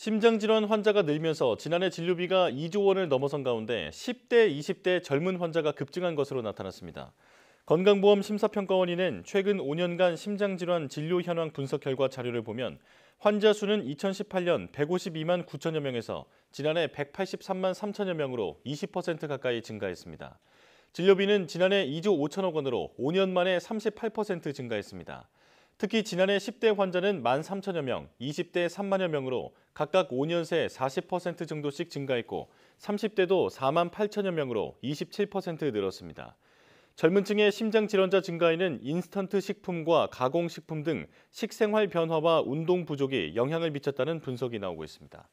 심장질환 환자가 늘면서 지난해 진료비가 2조 원을 넘어선 가운데 10대, 20대 젊은 환자가 급증한 것으로 나타났습니다. 건강보험 심사평가원인은 최근 5년간 심장질환 진료 현황 분석 결과 자료를 보면 환자 수는 2018년 152만 9천여 명에서 지난해 183만 3천여 명으로 20% 가까이 증가했습니다. 진료비는 지난해 2조 5천억 원으로 5년 만에 38% 증가했습니다. 특히 지난해 10대 환자는 1만 3천여 명, 20대 3만여 명으로 각각 5년 새 40% 정도씩 증가했고 30대도 4만 8천여 명으로 27% 늘었습니다. 젊은 층의 심장 질환자 증가에는 인스턴트 식품과 가공식품 등 식생활 변화와 운동 부족이 영향을 미쳤다는 분석이 나오고 있습니다.